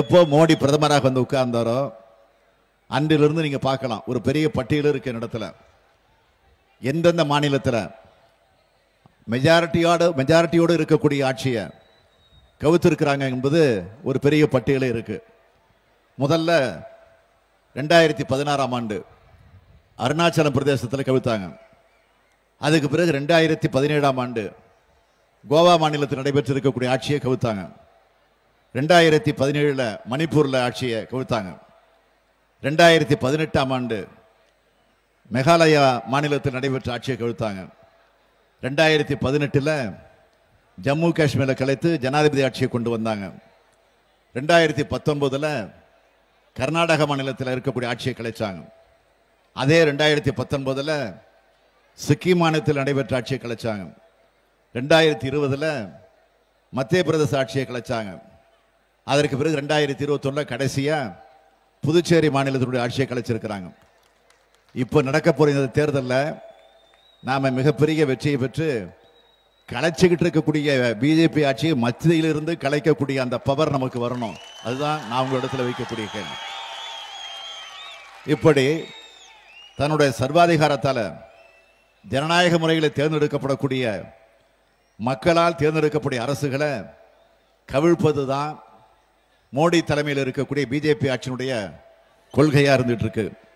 எப்போ மோடி பிரதமராக வந்து உட்கார்ந்தாரோ அன்றிலிருந்து நீங்கள் பார்க்கலாம் ஒரு பெரிய பட்டியல் இருக்கு இடத்துல எந்தெந்த மாநிலத்தில் மெஜாரிட்டியோடு மெஜாரிட்டியோடு இருக்கக்கூடிய ஆட்சியை கவுத்திருக்கிறாங்க என்பது ஒரு பெரிய பட்டியல் இருக்கு முதல்ல ரெண்டாயிரத்தி பதினாறாம் ஆண்டு அருணாச்சலம் பிரதேசத்தில் கவித்தாங்க அதுக்கு பிறகு ரெண்டாயிரத்தி பதினேழாம் ஆண்டு கோவா மாநிலத்தில் நடைபெற்றிருக்கக்கூடிய ஆட்சியை கவித்தாங்க ரெண்டாயிரத்தி பதினேழில் மணிப்பூரில் ஆட்சியை கொடுத்தாங்க ரெண்டாயிரத்தி பதினெட்டாம் ஆண்டு மெகாலயா மாநிலத்தில் நடைபெற்ற ஆட்சியை கொடுத்தாங்க ரெண்டாயிரத்தி பதினெட்டில் ஜம்மு காஷ்மீரில் கலைத்து ஜனாதிபதி ஆட்சியை கொண்டு வந்தாங்க ரெண்டாயிரத்தி பத்தொன்பதில் கர்நாடக மாநிலத்தில் இருக்கக்கூடிய ஆட்சியை கலைச்சாங்க அதே ரெண்டாயிரத்தி பத்தொன்பதில் சிக்கிம் மாநிலத்தில் நடைபெற்ற ஆட்சியை கலைச்சாங்க ரெண்டாயிரத்தி இருபதில் மத்திய பிரதேச ஆட்சியை கலைச்சாங்க அதற்கு பிறகு ரெண்டாயிரத்தி இருபத்தொன்னில் கடைசியாக புதுச்சேரி மாநிலத்தினுடைய ஆட்சியை கலைச்சிருக்கிறாங்க இப்போ நடக்க போகிற இந்த தேர்தலில் நாம் மிகப்பெரிய வெற்றியை பெற்று கலைச்சிக்கிட்டு இருக்கக்கூடிய பிஜேபி ஆட்சியை மத்தியிலிருந்து கலைக்கக்கூடிய அந்த பவர் நமக்கு வரணும் அதுதான் நான் உங்கள் இடத்துல வைக்கக்கூடிய கேள்வி இப்படி தன்னுடைய சர்வாதிகாரத்தால் ஜனநாயக முறையில் தேர்ந்தெடுக்கப்படக்கூடிய மக்களால் தேர்ந்தெடுக்கக்கூடிய அரசுகளை கவிழ்ப்பது தான் மோடி தலைமையில் இருக்கக்கூடிய பிஜேபி ஆட்சியினுடைய கொள்கையாக இருந்துகிட்டு இருக்கு